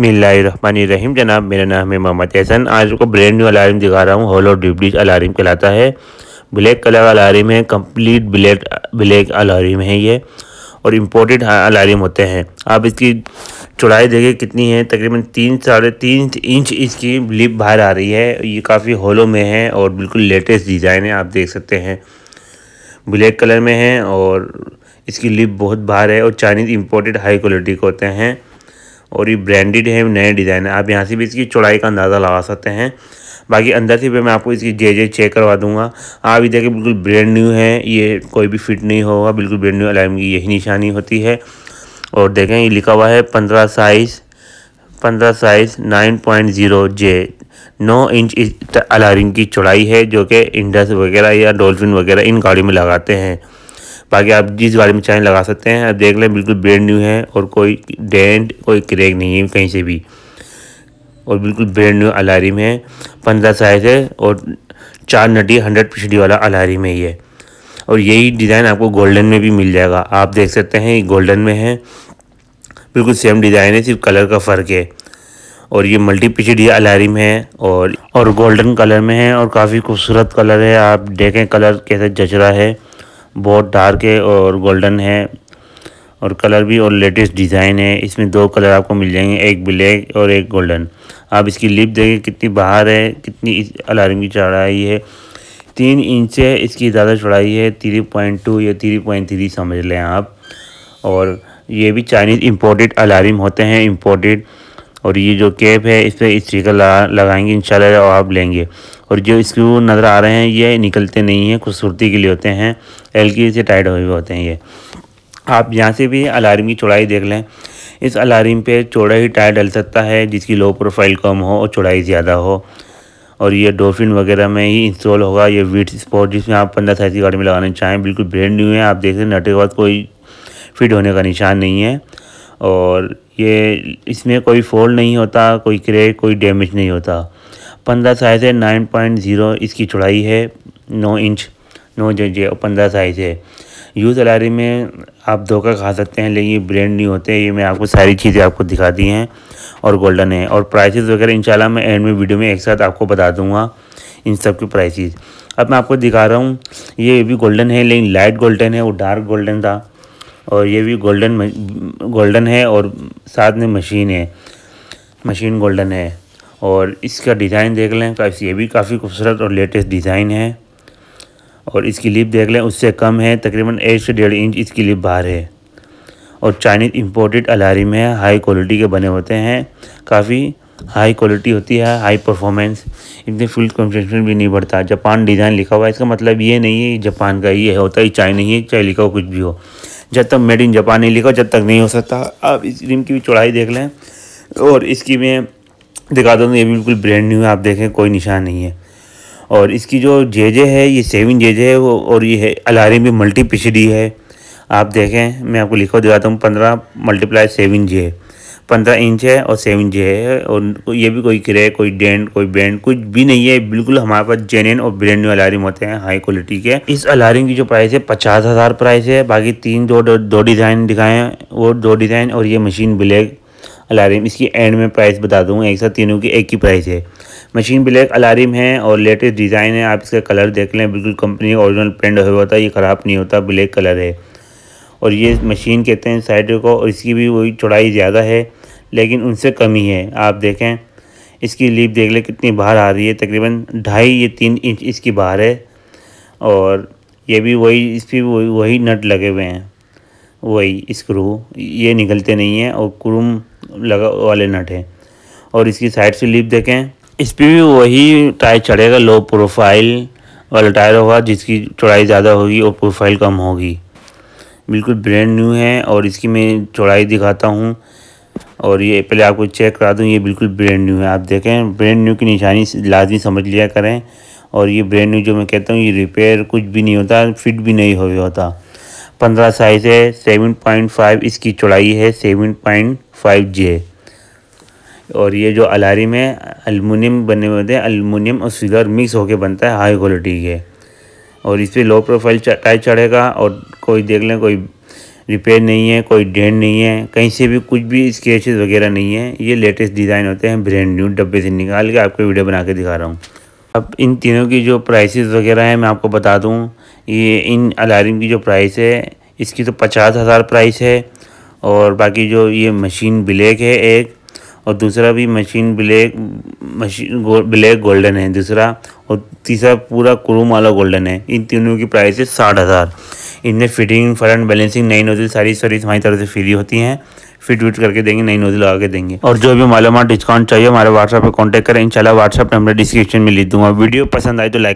बिसमीम जनाब मेरा नाम है मोहम्मद एहसन आज को ब्रांड न्यू अलार्म दिखा रहा हूँ होलो डिप डिश अलार्म कहलाता है ब्लैक कलर अलार्म है कंप्लीट ब्लैक ब्लैक अलार्म है ये और इम्पोर्टेड अलार्म होते हैं आप इसकी चौड़ाई देखिए कितनी है तकरीबन तीन साढ़े तीन इंच इसकी लिप बाहर आ रही है ये काफ़ी होलो में है और बिल्कुल लेटेस्ट डिज़ाइन है आप देख सकते हैं ब्लैक कलर में है और इसकी लिप बहुत बाहर है और चाइनीज़ इम्पोर्टेड हाई क्वालिटी के होते हैं और ये ब्रांडेड है नए डिज़ाइन है आप यहाँ से भी इसकी चौड़ाई का अंदाज़ा लगा सकते हैं बाकी अंदर से भी मैं आपको इसकी जे जे चेक करवा दूंगा आप ये देखें बिल्कुल ब्रांड न्यू है ये कोई भी फिट नहीं होगा बिल्कुल ब्रांड न्यू अलाइम की यही निशानी होती है और देखें ये लिखा हुआ है पंद्रह साइज़ पंद्रह size nine point zero J नौ इंच अलारिंग की चौड़ाई है जो कि इंडस वगैरह या डॉल्फिन वगैरह इन गाड़ियों में लगाते हैं बाकी आप जिस गाड़ी में चाहें लगा सकते हैं आप देख लें बिल्कुल ब्रांड न्यू है और कोई डेंट कोई क्रेक नहीं है कहीं से भी और बिल्कुल ब्रेंड न्यू अलारी में है पंद्रह साइज़ है और चार नटी हंड्रेड पिछड़ी वाला अलारी में ही है और यही डिज़ाइन आपको गोल्डन में भी मिल जाएगा आप देख सकते हैं गोल्डन में है बिल्कुल सेम डिज़ाइन है सिर्फ कलर का फ़र्क है और ये मल्टी पिचडी अलारी में है और और गोल्डन कलर में है और काफ़ी खूबसूरत कलर है आप देखें कलर कैसे जच रहा है बहुत डार्क है और गोल्डन है और कलर भी और लेटेस्ट डिज़ाइन है इसमें दो कलर आपको मिल जाएंगे एक ब्लैक और एक गोल्डन आप इसकी लिप देखें कितनी बाहर है कितनी अलार्म की चढ़ाई है तीन इंच से इसकी ज़्यादा चौड़ाई है थ्री पॉइंट टू या थ्री पॉइंट थ्री समझ लें आप और ये भी चाइनीज़ इम्पोर्टेड अलार्म होते हैं इम्पोर्टेड और ये जो कैप है इस पर स्टिकर लगा लगाएंगे इन और आप लेंगे और जो स्क्रू नज़र आ रहे हैं ये निकलते नहीं हैं खूबसूरती के लिए होते हैं एलकी से टाइट हुए होते हैं ये आप यहाँ से भी अलार्म की चौड़ाई देख लें इस अलार्म पे चौड़ा ही टायर डल सकता है जिसकी लो प्रोफाइल कम हो और चौड़ाई ज़्यादा हो और ये डोफिन वगैरह में ही इंस्टॉल होगा ये वीट स्पॉट जिसमें आप पंद्रह साइज की गाड़ी में लगाना चाहें बिल्कुल ब्रांड न्यू है आप देख रहे हैं नटे के बाद कोई फिट होने का निशान नहीं है और ये इसमें कोई फोल्ड नहीं होता कोई क्रेक कोई डैमेज नहीं होता पंद्रह साइज़ है नाइन पॉइंट ज़ीरो इसकी चौड़ाई है नौ इंच नौ जो पंद्रह साइज़ है यूज़ अलारी में आप धोखा खा सकते हैं लेकिन ये ब्रांड नहीं होते ये मैं आपको सारी चीज़ें आपको दिखा दी हैं और गोल्डन है और प्राइसेस वगैरह इंशाल्लाह मैं एंड में वीडियो में एक साथ आपको बता दूंगा इन सब की प्राइसेस अब मैं आपको दिखा रहा हूँ ये भी गोल्डन है लेकिन लाइट गोल्डन है वो डार्क गोल्डन था और ये भी गोल्डन गोल्डन है और साथ में मशीन है मशीन गोल्डन है और इसका डिज़ाइन देख लें काफ़ी तो ये भी काफ़ी खूबसूरत और लेटेस्ट डिज़ाइन है और इसकी लिप देख लें उससे कम है तकरीबन एक से डेढ़ इंच इसकी लिप बाहर है और चाइनीज़ इम्पोर्टेड अलारी में हाई क्वालिटी के बने होते हैं काफ़ी हाई क्वालिटी होती है हाई परफॉर्मेंस इतने फुल कंसेंट्रेशन भी नहीं बढ़ता जापान डिज़ाइन लिखा हुआ है इसका मतलब ये नहीं है जापान का ये होता ही चाइना ही चाहे लिखा हो कुछ भी हो जब तक मेड इन जापान नहीं लिखा जब तक नहीं हो सकता आप इस रिम की भी चौड़ाई देख लें और इसकी में दिखा दूँ ये बिल्कुल ब्रांड न्यू है आप देखें कोई निशान नहीं है और इसकी जो जे जे है ये सेवन जे जे है वो और ये है अलारी भी मल्टी पिछड़ी है आप देखें मैं आपको लिखा दिखाता हूँ पंद्रह मल्टीप्लाई सेवन जे पंद्रह इंच है और सेवन जे है और ये भी कोई किरे कोई डेंट कोई बैंड कुछ भी नहीं है बिल्कुल हमारे पास जेन्यन और ब्रांड न्यू अलारिम होते हैं हाई क्वालिटी के इस अलारिंग की जो प्राइस है पचास हज़ार प्राइस है बाकी तीन दो दो डिज़ाइन दिखाएँ वो दो डिज़ाइन और ये मशीन ब्लैक अलार्म इसकी एंड में प्राइस बता दूँगा एक साथ तीनों की एक ही प्राइस है मशीन ब्लैक अलार्म है और लेटेस्ट डिज़ाइन है आप इसका कलर देख लें बिल्कुल कंपनी ओरिजिनल प्रिंट हुआ होता है ये ख़राब नहीं होता ब्लैक कलर है और ये मशीन कहते हैं साइड को और इसकी भी वही चौड़ाई ज़्यादा है लेकिन उनसे कमी है आप देखें इसकी लीप देख लें कितनी बाहर आ रही है तकरीबन ढाई या तीन इंच इसकी बाहर है और ये भी वही इस पर वही वही नट लगे हुए हैं वही स्क्रू ये निकलते नहीं हैं और क्रूम लगा वाले नट हैं और इसकी साइड से लिप देखें इस पर भी वही टायर चढ़ेगा लो प्रोफाइल वाला टायर होगा जिसकी चौड़ाई ज़्यादा होगी और प्रोफाइल कम होगी बिल्कुल ब्रांड न्यू है और इसकी मैं चौड़ाई दिखाता हूँ और ये पहले आपको चेक करा दूँ ये बिल्कुल ब्रांड न्यू है आप देखें ब्रांड न्यू की निशानी लाजमी समझ लिया करें और ये ब्रांड न्यू जो मैं कहता हूँ ये रिपेयर कुछ भी नहीं होता फिट भी नहीं हो होता पंद्रह साइज़ है सेवन पॉइंट फाइव इसकी चौड़ाई है सेवन पॉइंट फाइव जी है और ये जो अलारी में अलमिनियम बने हुए थे अलमिनियम और सिल्वर मिक्स होकर बनता है हाई क्वालिटी के और इस पर लो प्रोफाइल टाइप चढ़ेगा और कोई देख लें कोई रिपेयर नहीं है कोई डेंट नहीं है कहीं से भी कुछ भी स्केचेस वगैरह नहीं है ये लेटेस्ट डिज़ाइन होते हैं ब्रांड न्यू डब्बे से निकाल के आपको वीडियो बना के दिखा रहा हूँ अब इन तीनों की जो प्राइसेस वगैरह हैं मैं आपको बता दूँ ये इन अलार्म की जो प्राइस है इसकी तो पचास हज़ार प्राइस है और बाकी जो ये मशीन ब्लैक है एक और दूसरा भी मशीन ब्लैक मशीन गो, ब्लैक गोल्डन है दूसरा और तीसरा पूरा क्रूम वाला गोल्डन है इन तीनों की प्राइस है साठ हज़ार इनमें फिटिंग फ्रंट बैलेंसिंग नई नोजल सारी सर्विस हमारी तरफ से फ्री होती हैं फिट विट करके देंगे नई नोजल लगा के देंगे और जो भी मालूम डिस्काउंट चाहिए हमारे व्हाट्सएप पर कॉन्टैक्ट करें इंशाल्लाह व्हाट्सएप नंबर डिस्क्रिप्शन में लिख दूंगा वीडियो पसंद आए तो लाइक